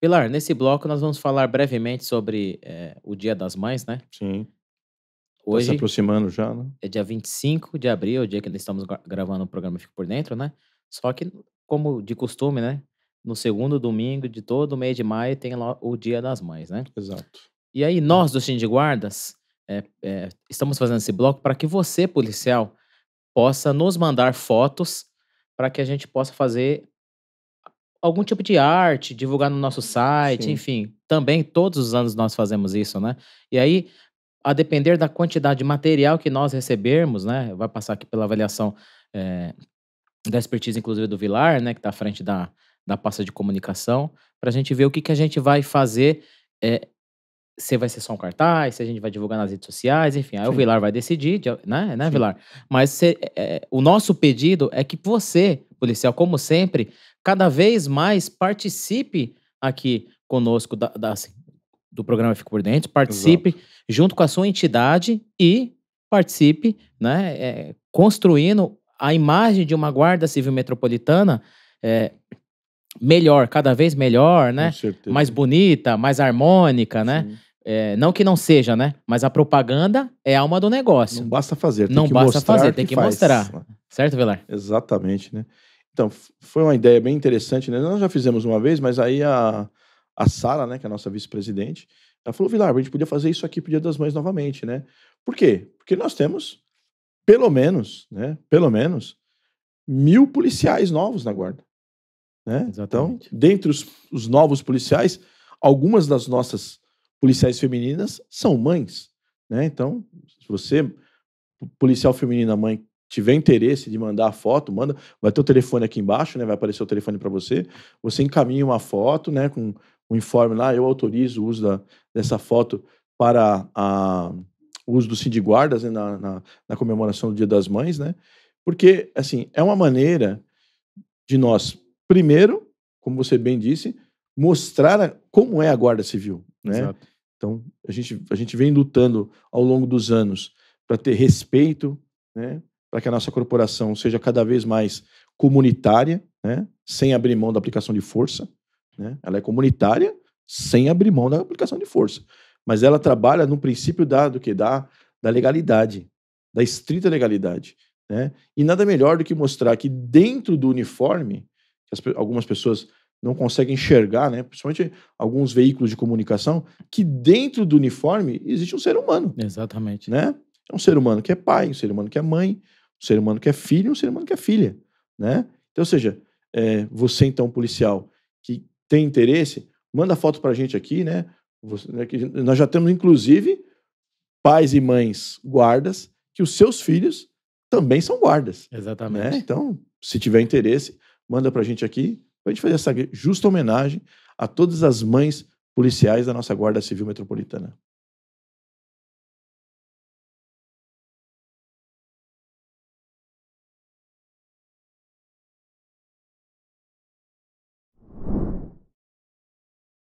Pilar, nesse bloco nós vamos falar brevemente sobre é, o Dia das Mães, né? Sim. Tá Hoje. se aproximando já, né? É dia 25 de abril, o dia que nós estamos gravando o programa Fico Por Dentro, né? Só que, como de costume, né? No segundo domingo de todo mês de maio tem lá o Dia das Mães, né? Exato. E aí, nós do Sim de Guardas é, é, estamos fazendo esse bloco para que você, policial, possa nos mandar fotos para que a gente possa fazer algum tipo de arte, divulgar no nosso site, Sim. enfim. Também todos os anos nós fazemos isso, né? E aí, a depender da quantidade de material que nós recebermos, né? Vai passar aqui pela avaliação é, da expertise, inclusive, do Vilar, né? Que está à frente da, da pasta de comunicação, para a gente ver o que, que a gente vai fazer. É, se vai ser só um cartaz, se a gente vai divulgar nas redes sociais, enfim, aí Sim. o Vilar vai decidir, né, né Vilar? Mas se, é, o nosso pedido é que você policial, como sempre, cada vez mais participe aqui conosco da, da assim, do programa Fico Por Dentro, participe Exato. junto com a sua entidade e participe, né, é, construindo a imagem de uma guarda civil metropolitana é, melhor, cada vez melhor, né, mais bonita, mais harmônica, né, é, não que não seja, né, mas a propaganda é a alma do negócio. Não basta fazer, tem não que basta mostrar fazer, tem que, que mostrar, certo, Velar? Exatamente, né. Então, foi uma ideia bem interessante, né? Nós já fizemos uma vez, mas aí a, a Sara, né, que é a nossa vice-presidente, ela falou, Vilar, a gente podia fazer isso aqui pro Dia das Mães novamente, né? Por quê? Porque nós temos, pelo menos, né, pelo menos, mil policiais novos na guarda. Né? Então, Exatamente. Então, dentre os, os novos policiais, algumas das nossas policiais femininas são mães, né? Então, se você policial feminina mãe tiver interesse de mandar a foto, manda. Vai ter o telefone aqui embaixo, né? Vai aparecer o telefone para você. Você encaminha uma foto, né? Com um informe lá, eu autorizo o uso da, dessa foto para o uso do Sindiguardas né, na, na, na, comemoração do Dia das Mães, né? Porque, assim, é uma maneira de nós, primeiro, como você bem disse, mostrar a, como é a Guarda Civil, né? Exato. Então, a gente, a gente vem lutando ao longo dos anos para ter respeito, né? para que a nossa corporação seja cada vez mais comunitária, né? sem abrir mão da aplicação de força. Né? Ela é comunitária sem abrir mão da aplicação de força. Mas ela trabalha no princípio da, do que? Da, da legalidade, da estrita legalidade. Né? E nada melhor do que mostrar que dentro do uniforme, as, algumas pessoas não conseguem enxergar, né? principalmente alguns veículos de comunicação, que dentro do uniforme existe um ser humano. Exatamente. Né? É um ser humano que é pai, um ser humano que é mãe, um ser humano que é filho e é um ser humano que é filha, né? Então, ou seja, é, você então, policial, que tem interesse, manda foto pra gente aqui, né? Você, né nós já temos, inclusive, pais e mães guardas, que os seus filhos também são guardas. Né? Exatamente. Né? Então, se tiver interesse, manda pra gente aqui, pra gente fazer essa justa homenagem a todas as mães policiais da nossa Guarda Civil Metropolitana.